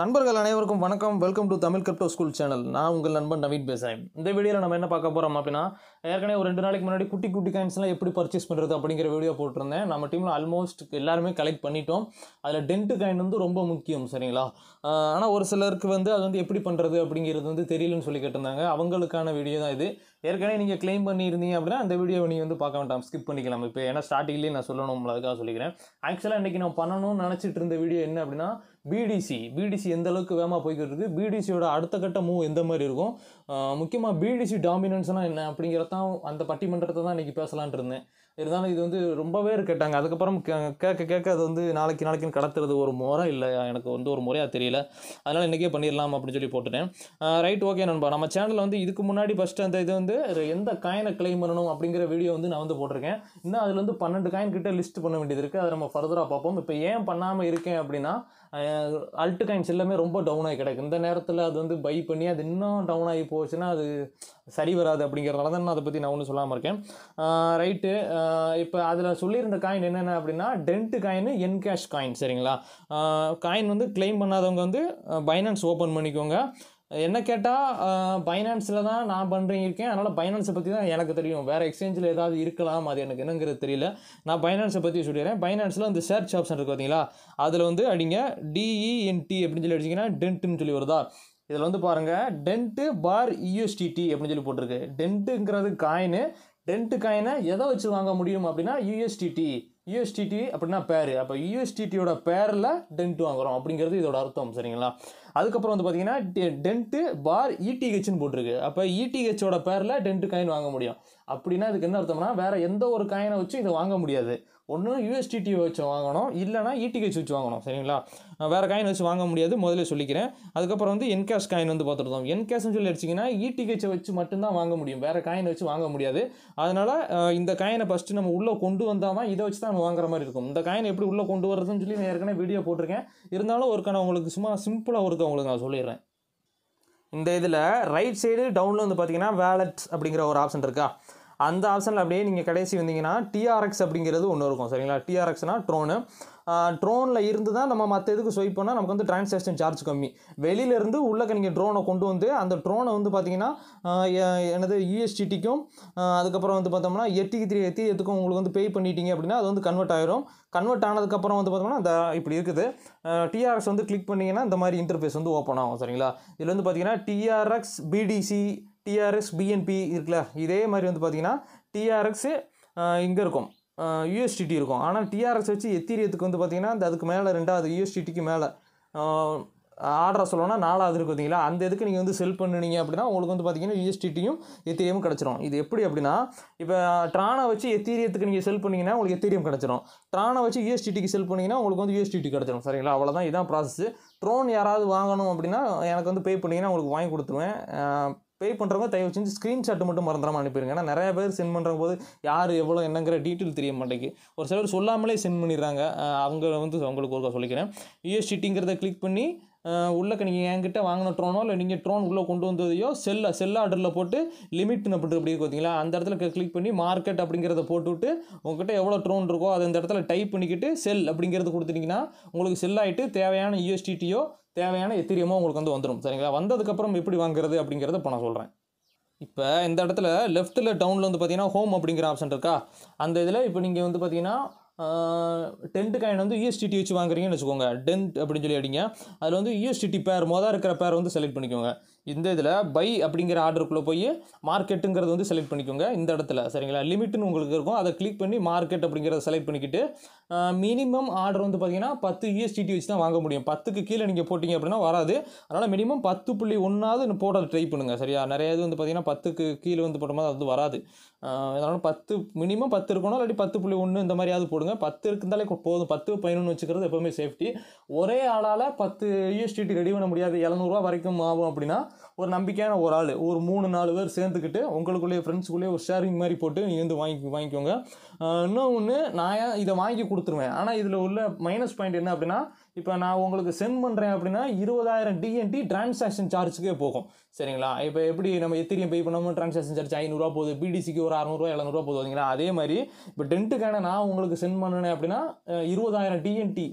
நண்பர்கள் அனைவருக்கும் வணக்கம் welcome to Tamil crypto school channel நான் உங்கள் நண்பன் நவீன் பேசுகிறேன் இந்த வீடியோவில் நம்ம என்ன பார்க்க போகிறோம் அப்படின்னா ஏற்கனவே ஒரு ரெண்டு நாளைக்கு முன்னாடி குட்டி குட்டி காயின்ஸ்லாம் எப்படி பர்ச்சேஸ் பண்ணுறது அப்படிங்கிற வீடியோ போட்டிருந்தேன் நம்ம டீமில் ஆல்மோஸ்ட் எல்லாருமே கலெக்ட் பண்ணிட்டோம் அதில் டென்ட்டு காயின் வந்து ரொம்ப முக்கியம் சரிங்களா ஆனால் ஒரு சிலருக்கு வந்து அது வந்து எப்படி பண்ணுறது அப்படிங்கிறது வந்து தெரியலன்னு சொல்லி கேட்டிருந்தாங்க அவங்களுக்கான வீடியோ தான் இது ஏற்கனவே நீங்கள் கிளைம் பண்ணியிருந்தீங்க அப்படின்னா அந்த வீடியோவை நீங்கள் வந்து பார்க்க வேண்டாம் ஸ்கிப் பண்ணிக்கலாம் இப்போ ஏன்னா ஸ்டார்டிங்லேயே நான் சொல்லணும் அதுக்காக சொல்லிக்கிறேன் ஆக்சுவலாக இன்றைக்கி நான் பண்ணணும்னு நினச்சிட்டு இருந்த வீடியோ என்ன அப்படின்னா பிடிசி பிடிசி எந்த அளவுக்கு வேகமாக போய்கிட்டு இருக்குது பிடிசியோட அடுத்த கட்ட மூவ் எந்த மாதிரி இருக்கும் முக்கியமாக பிடிசி டாமினன்ஸ்னால் என்ன அப்படிங்கிறதான் அந்த பட்டிமன்றத்தை தான் இன்றைக்கி பேசலான் இருந்தேன் இருந்தாலும் இது வந்து ரொம்பவே கேட்டாங்க அதுக்கப்புறம் கேட்க கேட்க அது வந்து நாளைக்கு நாளைக்குன்னு கடத்துறது ஒரு முறை இல்லை எனக்கு வந்து ஒரு முறையாக தெரியல அதனால் இன்றைக்கே பண்ணிடலாம் அப்படின்னு சொல்லி போட்டுட்டேன் ரைட் ஓகே நண்பா நம்ம சேனலில் வந்து இதுக்கு முன்னாடி ஃபஸ்ட்டு அந்த இது வந்து எந்த காயினை கிளைம் பண்ணணும் அப்படிங்கிற வீடியோ வந்து நான் வந்து போட்டிருக்கேன் இன்னும் அதில் வந்து பன்னெண்டு காயின் கிட்டே லிஸ்ட் பண்ண வேண்டியது இருக்குது அதை நம்ம ஃபர்தராக பார்ப்போம் இப்போ ஏன் பண்ணாமல் இருக்கேன் அப்படின்னா அல்ட்டு காயின்ஸ் எல்லாமே ரொம்ப டவுன் ஆகி இந்த நேரத்தில் அது வந்து பை பண்ணி அது இன்னும் டவுன் ஆகி போச்சுன்னா அது சரி வராது அப்படிங்கிறதுனால தான் நான் அதை பற்றி நான் ஒன்றும் சொல்லாமல் இருக்கேன் ரைட்டு இப்போ அதில் சொல்லியிருந்த காயின் என்னென்ன அப்படின்னா டென்ட் காயின் என் கேஷ் காயின் சரிங்களா காயின் வந்து கிளைம் பண்ணாதவங்க வந்து பைனான்ஸ் ஓப்பன் பண்ணிக்கோங்க என்ன கேட்டால் பைனான்ஸில் தான் நான் பண்ணுறீங்க இருக்கேன் அதனால் பைனான்ஸை பற்றி தான் எனக்கு தெரியும் வேறு எக்ஸ்சேஞ்சில் ஏதாவது இருக்கலாம் அது எனக்கு என்னங்கிறது தெரியல நான் பைனான்ஸை பற்றி சொல்லிடுறேன் பைனான்ஸில் அந்த சர்ச் ஆப்ஷன் இருக்குது பார்த்தீங்களா அதில் வந்து அடிங்க டிஇஎன்டி e அப்படின்னு சொல்லி அடிச்சிங்கன்னா டென்ட்டுன்னு சொல்லி வருதா இதில் வந்து பாருங்கள் டென்ட்டு பார் இயூஎஸ்டிடி அப்படின்னு சொல்லி போட்டிருக்கு டென்ட்டுங்கிறது காயின் டென்ட்டு காயினை எதை வச்சு வாங்க முடியும் அப்படின்னா யூஎஸ்டிடி யூஎஸ்டிடி அப்படின்னா பேர் அப்போ யூஎஸ்டிடியோட பேரில் டென்ட் வாங்குகிறோம் அப்படிங்கிறது இதோட அர்த்தம் சரிங்களா அதுக்கப்புறம் வந்து பார்த்தீங்கன்னா டென்ட்டு e பார் இடிஹெச்னு போட்டிருக்கு அப்போ இடிஹெச்சோட e பேரில் டென்ட்டு காயின் வாங்க முடியும் அப்படின்னா அதுக்கு என்ன அர்த்தம்னா வேறு எந்த ஒரு காயினை வச்சு இதை வாங்க முடியாது ஒன்று யூஎஸ்டிடி வச்சு வாங்கணும் இல்லைனா இடிஹெச் e வச்சு வாங்கணும் சரிங்களா வேறு காயின் வச்சு வாங்க முடியாது முதல்ல சொல்லிக்கிறேன் அதுக்கப்புறம் வந்து என்கேஷ் காயின் வந்து பார்த்துருந்தோம் என்கேஷ்னு சொல்லி அடிச்சிங்கன்னா இடிஹெச்சை வச்சு மட்டும்தான் வாங்க முடியும் வேறு காயின் வச்சு வாங்க முடியாது அதனால் இந்த காயினை ஃபஸ்ட்டு நம்ம உள்ளே கொண்டு வந்தாமல் இதை வச்சு தான் நம்ம வாங்குற மாதிரி இருக்கும் இந்த காயின் எப்படி உள்ளே கொண்டு வர்றதுன்னு சொல்லி நான் ஏற்கனவே வீடியோ போட்டிருக்கேன் இருந்தாலும் ஒருக்கான உங்களுக்கு சும்மா சிம்பிளாக ஒருக்க உங்களுக்கு நான் சொல்லிடுறேன் இந்த இதில் ரைட் சைடு டவுனில் வந்து பார்த்தீங்கன்னா வேலட் அப்படிங்கிற ஒரு ஆப்ஷன் இருக்கா அந்த ஆப்ஷனில் அப்படியே நீங்கள் கடைசி வந்தீங்கன்னா டிஆர்எக்ஸ் அப்படிங்கிறது ஒன்று இருக்கும் சரிங்களா டிஆர்எக்ஸ்னால் ட்ரோனு ட்ரோனில் இருந்து தான் நம்ம மற்ற இதுக்கு ஸ்வைப் பண்ணால் நமக்கு வந்து டிரான்சாக்ஷன் சார்ஜ் கம்மி வெளியிலேருந்து உள்ளக்க நீங்கள் ட்ரோனை கொண்டு வந்து அந்த ட்ரோனை வந்து பார்த்தீங்கன்னா எனது யூஎஸ்டிடிக்கும் e அதுக்கப்புறம் வந்து பார்த்தோம்னா எட்டிக்கு த்ரீ எதுக்கும் உங்களுக்கு வந்து பே பண்ணிட்டீங்க அப்படின்னா அது வந்து கன்வெர்ட் ஆயிரும் கன்வெர்ட் ஆனதுக்கப்புறம் வந்து பார்த்தோம்னா அந்த இப்படி இருக்குது டிஆர்எக்ஸ் வந்து கிளிக் பண்ணிங்கன்னா இந்த மாதிரி இன்டர்ஃபேஸ் வந்து ஓப்பன் ஆகும் சரிங்களா இதில் வந்து பார்த்தீங்கன்னா டிஆர்எக்ஸ் பிடிசி டிஆர்எஸ் பிஎன்பி இருக்குல்ல இதே மாதிரி வந்து பார்த்திங்கன்னா டிஆர்எக்ஸு இங்கே இருக்கும் யூஎஸ்டிடி இருக்கும் ஆனால் டிஆர்எஸ் வச்சு எத்தீரியத்துக்கு வந்து பார்த்திங்கன்னா அந்த அதுக்கு மேலே ரெண்டாவது யூஎஸ்டிடிக்கு மேலே ஆர்டரை சொல்லணும்னா நாலாவது இருக்கும் பார்த்தீங்களா அந்த இதுக்கு நீங்கள் வந்து செல் பண்ணுனீங்க அப்படின்னா உங்களுக்கு வந்து பார்த்தீங்கன்னா யூஎஸ்டிடியும் எத்தீரியமும் கிடச்சிரும் இது எப்படி அப்படின்னா இப்போ ட்ரானை வச்சு எத்தீரியத்துக்கு நீங்கள் செல் பண்ணிங்கன்னா உங்களுக்கு எத்தீரியம் கிடச்சிரும் ட்ரானை வச்சு யூஎஸ்டிடிக்கு செல் பண்ணிங்கன்னா உங்களுக்கு வந்து யூஎஸ்டிடி கிடச்சிரும் சரிங்களா அவ்வளோதான் இதான் ப்ராசஸ் ட்ரோன் யாராவது வாங்கணும் அப்படின்னா எனக்கு வந்து பே பண்ணிங்கன்னா உங்களுக்கு வாங்கி கொடுத்துருவேன் பே பண்ணுறவங்க தயவு செஞ்சு ஸ்க்ரீன்ஷாட் மட்டும் மறந்துடாமல் அனுப்பிடுங்க ஏன்னா நிறைய பேர் சென்ட் பண்ணுற போது யார் எவ்வளோ என்னங்கிற டீட்டெயில் தெரிய மாட்டேங்குது ஒரு சிலர் சொல்லாமலே சென்ட் பண்ணிடுறாங்க அவங்க வந்து அவங்களுக்கு ஒருக்கா சொல்லிக்கிறேன் சிட்டிங்கிறத கிளிக் பண்ணி உள்ளக்க நீங்கள் என்கிட்ட வாங்கின ட்ரோனோ இல்லை நீங்கள் ட்ரோன் உள்ளே கொண்டு வந்ததையோ செல்ல செல் ஆர்டரில் போட்டு லிமிட் அப்படி அப்படி இருக்கும் பார்த்தீங்களா அந்த இடத்துல கிளிக் பண்ணி மார்க்கெட் அப்படிங்கிறத போட்டுவிட்டு உங்ககிட்ட எவ்வளோ ட்ரோன் இருக்கோ அது அந்த இடத்துல டைப் பண்ணிக்கிட்டு செல் அப்படிங்கிறது கொடுத்துட்டிங்கன்னா உங்களுக்கு செல் ஆகிட்டு தேவையான யூஎஸ்டிடியோ தேவையான எத்திரியமும் உங்களுக்கு வந்து வந்துடும் சரிங்களா வந்ததுக்கப்புறம் எப்படி வாங்குறது அப்படிங்கிறத இப்போ நான் சொல்கிறேன் இப்போ இந்த இடத்துல லெஃப்ட்டில் டவுனில் வந்து பார்த்தீங்கன்னா ஹோம் அப்படிங்கிற ஆப்ஷன் இருக்கா அந்த இதில் இப்போ நீங்கள் வந்து பார்த்தீங்கன்னா டென்ட் காயின் வந்து யூஎஸ்டிடி e வச்சு வாங்குறீங்கன்னு வச்சுக்கோங்க டென்ட் அப்படின்னு சொல்லி அடிங்க அதில் வந்து யூஎஸ்டிடி e பேர் மொதல் இருக்கிற பேர் வந்து செலக்ட் பண்ணிக்கோங்க இந்த இதில் பை அப்படிங்கிற ஆர்டருக்குள்ளே போய் மார்க்கெட்டுங்கிறது வந்து செலக்ட் பண்ணிக்கோங்க இந்த இடத்துல சரிங்களா லிமிட்னு உங்களுக்கு இருக்கும் அதை கிளிக் பண்ணி மார்க்கெட் அப்படிங்கிறத செலக்ட் பண்ணிக்கிட்டு மினிமம் ஆர்டர் வந்து பார்த்தீங்கன்னா பத்து யூஎஸ்டிடி e வச்சு தான் வாங்க முடியும் பத்துக்கு கீழே நீங்கள் போட்டிங்க அப்படின்னா வராது அதனால் மினிமம் பத்து புள்ளி ஒன்றாவது போட ட்ரை பண்ணுங்கள் சரியா நிறையா இது வந்து பார்த்தீங்கன்னா பத்துக்கு கீழே வந்து போட்டோம் அது வராது அதனால் பத்து மினிமம் பத்து இருக்கணும் இல்லாட்டி பத்து புள்ளி ஒன்று இந்த மாதிரியாவது போடுங்க பத்து இருந்தாலே போதும் பத்து பதினொன்று வச்சுக்கிறது எப்போவுமே சேஃப்டி ஒரே ஆளால் பத்து யூஎஸ்டிடி e ரெடி பண்ண முடியாது எழுநூறுவா வரைக்கும் ஆகும் அப்படின்னா ஒரு நம்பிக்கையான ஒரு ஆள் ஒரு மூணு நாலு பேர் சேர்ந்துக்கிட்டு உங்களுக்குள்ளேயே ஃப்ரெண்ட்ஸுக்குள்ளேயே ஒரு ஷேரிங் மாதிரி போட்டு நீங்கள் வந்து வாங்கி வாங்கிக்கோங்க இன்னும் ஒன்று நான் இதை வாங்கி கொடுத்துருவேன் ஆனால் இதில் உள்ள மைனஸ் பாயிண்ட் என்ன அப்படின்னா இப்போ நான் உங்களுக்கு சென்ட் பண்ணுறேன் அப்படின்னா இருபதாயிரம் டிஎன்டி டிரான்சாக்ஷன் சார்ஜுக்கே போகும் சரிங்களா இப்போ எப்படி நம்ம எத்திரியும் பே பண்ணாமல் டிரான்சாக்ஷன் சார்ஜ் ஐநூறுரூவா போகுது பிடிசிக்கு ஒரு அறநூறுவா எழுநூறுவா போகுது வந்தீங்களா அதே மாதிரி இப்போ டென்ட்டுக்கான நான் உங்களுக்கு சென்ட் பண்ணினேன் அப்படின்னா இருபதாயிரம் டிஎன்டி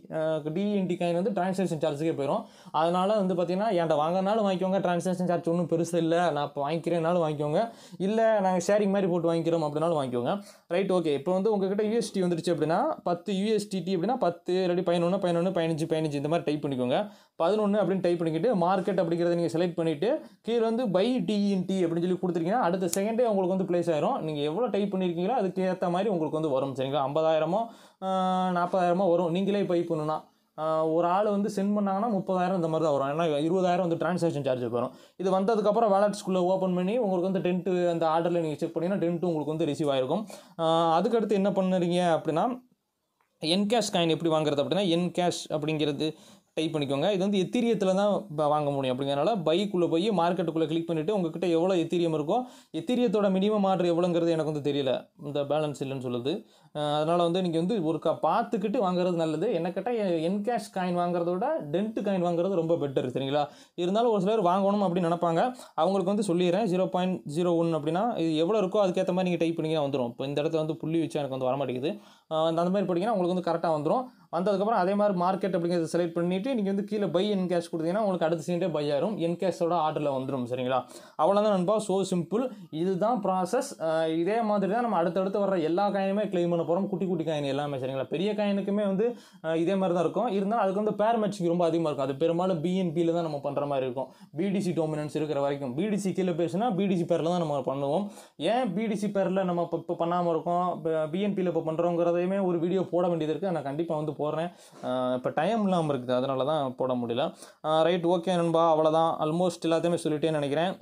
டிஎன்டி கைன் வந்து டிரான்சாக்ஷன் சார்ஜுக்கே போயிடும் அதனால் வந்து பார்த்தீங்கன்னா என்கிட்ட வாங்கினாலும் வாங்கிக்கோங்க டிரான்சாக்ஷன் ரெஜிஸ்ட்ரேஷன் சார்ஜ் ஒன்றும் பெருசு இல்லை நான் இப்போ வாங்கிக்கிறேனாலும் வாங்கிக்கோங்க இல்லை நாங்கள் ஷேரிங் மாதிரி போட்டு வாங்கிக்கிறோம் அப்படின்னாலும் வாங்கிக்கோங்க ரைட் ஓகே இப்போ வந்து உங்ககிட்ட யூஎஸ்டி வந்துருச்சு அப்படின்னா பத்து யூஎஸ்டிடி அப்படின்னா பத்து இல்லாட்டி பதினொன்று பதினொன்று பதினஞ்சு பதினஞ்சு இந்த மாதிரி டைப் பண்ணிக்கோங்க பதினொன்று அப்படின்னு டைப் பண்ணிக்கிட்டு மார்க்கெட் அப்படிங்கிறத நீங்கள் செலக்ட் பண்ணிவிட்டு கீழே வந்து பை டிஇன்டி e அப்படின்னு சொல்லி கொடுத்துருக்கீங்கன்னா அடுத்த செகண்டே உங்களுக்கு வந்து பிளேஸ் ஆயிரும் நீங்கள் எவ்வளோ டைப் பண்ணியிருக்கீங்களோ அதுக்கு ஏற்ற மாதிரி உங்களுக்கு வந்து வரும் சரிங்களா ஐம்பதாயிரமோ நாற்பதாயிரமோ வரும் நீங்களே பை பண்ணுன்னா ஒரு ஆள் வந்து சென்ட் பண்ணாங்கன்னா முப்பதாயிரம் இந்த மாதிரி தான் வரும் ஏன்னா இருபதாயிரம் வந்து ட்ரான்ஸாக்ஷன் சார்ஜ் வரும் இது வந்ததுக்கப்புறம் வேலட்ஸ்குள்ளே ஓப்பன் பண்ணி உங்களுக்கு வந்து டென்ட்டு அந்த ஆர்டரில் நீங்கள் செக் பண்ணிங்கன்னா டென்ட்டு உங்களுக்கு வந்து ரிசீவ் ஆகிருக்கும் அதுக்கடுத்து என்ன பண்ணுறீங்க அப்படின்னா என் கேஷ் காயின் எப்படி வாங்குறது அப்படின்னா என் கேஷ் அப்படிங்கிறது டைப் பண்ணிக்கோங்க இது வந்து எத்தீரியத்தில் தான் வாங்க முடியும் அப்படிங்கிறனால பைக்குள்ளே போய் மார்க்கெட்டுக்குள்ளே கிளிக் பண்ணிவிட்டு உங்ககிட்ட எவ்வளோ எத்தீரியம் இருக்கோ எத்தீரியத்தோட மினிமம் ஆர்டர் எவ்வளோங்கிறது எனக்கு வந்து தெரியல இந்த பேலன்ஸ் இல்லைன்னு சொல்லுது அதனால் வந்து நீங்கள் வந்து ஒரு க பார்த்துக்கிட்டு வாங்குறது நல்லது என்ன கேட்டால் என் கேஷ் காயின் வாங்குறத விட டென்ட்டு காயின் வாங்குறது ரொம்ப பெட்டர் சரிங்களா இருந்தாலும் ஒரு சிலர் வாங்கணும் அப்படின்னு நினப்பாங்க அவங்களுக்கு வந்து சொல்லிடுறேன் ஜீரோ பாயிண்ட் ஜீரோ ஒன் அப்படின்னா இது எவ்வளோ இருக்கோ அதுக்கேற்ற மாதிரி நீங்கள் டைப் பண்ணிங்கன்னா வந்துடும் இப்போ இந்த இடத்துல வந்து புள்ளி வச்சா எனக்கு வந்து வர மாட்டேங்குது அந்த மாதிரி போட்டிங்கன்னா உங்களுக்கு வந்து கரெக்டாக வந்துடும் வந்ததுக்கப்புறம் அதே மாதிரி மார்க்கெட் அப்படிங்கிறத செலக்ட் பண்ணிவிட்டு நீங்கள் வந்து கீழே பை என் கேஷ் கொடுத்தீங்கன்னா உங்களுக்கு அடுத்த சீண்டே பை ஆகும் என் கேஷோட ஆர்டரில் வந்துடும் சரிங்களா அவ்வளோதான் நண்பா ஸோ சிம்பிள் இதுதான் ப்ராசஸ் இதே மாதிரி தான் நம்ம அடுத்தடுத்து வர எல்லா காயினுமே கிளைம் பண்ண போகிறோம் குட்டி குட்டி காயின் எல்லாமே சரிங்களா பெரிய காயினுக்குமே வந்து இதே மாதிரி தான் இருக்கும் இருந்தாலும் அதுக்கு வந்து பேர் மேட்சிங் ரொம்ப அதிகமாக இருக்கும் அது பெரும்பாலும் பிஎன்பியில் தான் நம்ம பண்ணுற மாதிரி இருக்கும் பிடிசி டோமினன்ஸ் இருக்கிற வரைக்கும் பிடிசி கீழே பேசுனா பிடிசி பேரில் தான் நம்ம பண்ணுவோம் ஏன் பிடிசி பேரில் நம்ம இப்போ இப்போ பண்ணாமல் இருக்கோம் பிஎன்பியில் இப்போ பண்ணுறோங்கிறதையுமே ஒரு வீடியோ போட வேண்டியது இருக்குது நான் கண்டிப்பாக வந்து போடுறேன் இப்போ டைம் இல்லாமல் இருக்குது அதனால தான் போட முடியல ரைட் ஓகே நண்பா அவ்வளோதான் ஆல்மோஸ்ட் எல்லாத்தையுமே சொல்லிட்டேன்னு நினைக்கிறேன்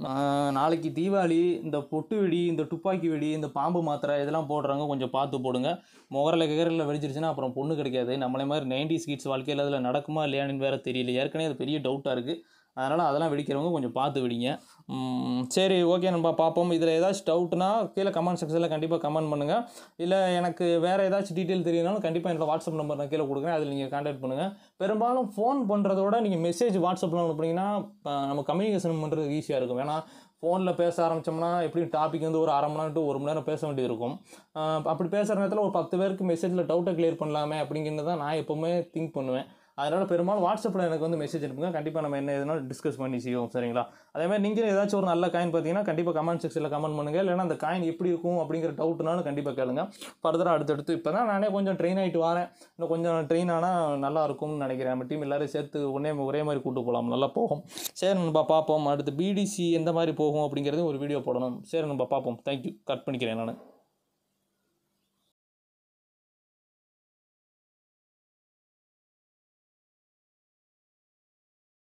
நாளைக்கு தீபாவளி இந்த பொட்டு வெடி இந்த துப்பாக்கி வெடி இந்த பாம்பு மாத்திரை இதெல்லாம் போடுறாங்க கொஞ்சம் பார்த்து போடுங்க முகரில் கிகரில் வெடிச்சிருச்சுன்னா அப்புறம் பொண்ணு கிடைக்காது நம்மளே மாதிரி நைன்டி ஸ்கீட்ஸ் வாழ்க்கையில் அதில் நடக்குமா இல்லையான்னு வேறு தெரியல ஏற்கனவே அது பெரிய டவுட்டாக இருக்குது அதனால் அதெல்லாம் வெடிக்கிறவங்க கொஞ்சம் பார்த்து விடுங்க சரி ஓகே நம்ம பார்ப்போம் இதில் ஏதாச்சும் டவுட்னா கீழே கமெண்ட் செக்ஷனில் கண்டிப்பாக கமெண்ட் பண்ணுங்கள் இல்லை எனக்கு வேறு ஏதாச்சும் டீட்டெயில் தெரியணும்னாலும் கண்டிப்பாக என்னோடய வாட்ஸ்அப் நம்பர் நான் கீழே கொடுக்குறேன் அதில் நீங்கள் காண்டாக்ட் பண்ணுங்கள் பெரும்பாலும் ஃபோன் பண்ணுறதோட நீங்கள் மெசேஜ் வாட்ஸ்அப்பில் அனுப்புனீங்கன்னா நம்ம கம்யூனிகேஷன் பண்ணுறது ஈஸியாக இருக்கும் ஏன்னா ஃபோனில் பேச ஆரம்பித்தோம்னா எப்படியும் டாபிக் வந்து ஒரு அரை மணி நேரம் ஒரு மணி நேரம் பேச வேண்டியது இருக்கும் அப்படி பேசுகிற நேரத்தில் ஒரு பத்து பேருக்கு மெசேஜில் டவுட்டை கிளியர் பண்ணலாமே அப்படிங்கிறது தான் நான் எப்போவுமே திங்க் பண்ணுவேன் அதனால் பெரும்பாலும் வாட்ஸ்அப்பில் எனக்கு வந்து மெசேஜ் அனுப்புங்க கண்டிப்பாக நம்ம என்ன எதுனாலும் டிஸ்கஸ் பண்ணி செய்வோம் சரிங்களா அதேமாதிரி நீங்கள் ஏதாச்சும் ஒரு நல்ல காயின் பார்த்தீங்கன்னா கண்டிப்பாக கமெண்ட் செக்ஷனில் கமெண்ட் பண்ணுங்கள் இல்லைனா அந்த காயின் எப்படி இருக்கும் அப்படிங்கிற டவுட்னாலும் கண்டிப்பாக கேளுங்க ஃபர்தராக அடுத்தடுத்து இப்போ தான் நானே கொஞ்சம் ட்ரெயின் ஆகிட்டு வரேன் இன்னும் கொஞ்சம் ட்ரெயின் ஆனால் நல்லா இருக்கும்னு நினைக்கிறேன் நம்ம டீம் எல்லோரும் சேர்த்து ஒன்றே ஒரே மாதிரி கூப்பிட்டு போகலாம் நல்லா போகும் சரி நண்பா பார்ப்போம் அடுத்து பிடிசி எந்த மாதிரி போகும் அப்படிங்கிறது ஒரு வீடியோ போடணும் சரி நண்பா பார்ப்போம் தேங்க்யூ கட் பண்ணிக்கிறேன் நான்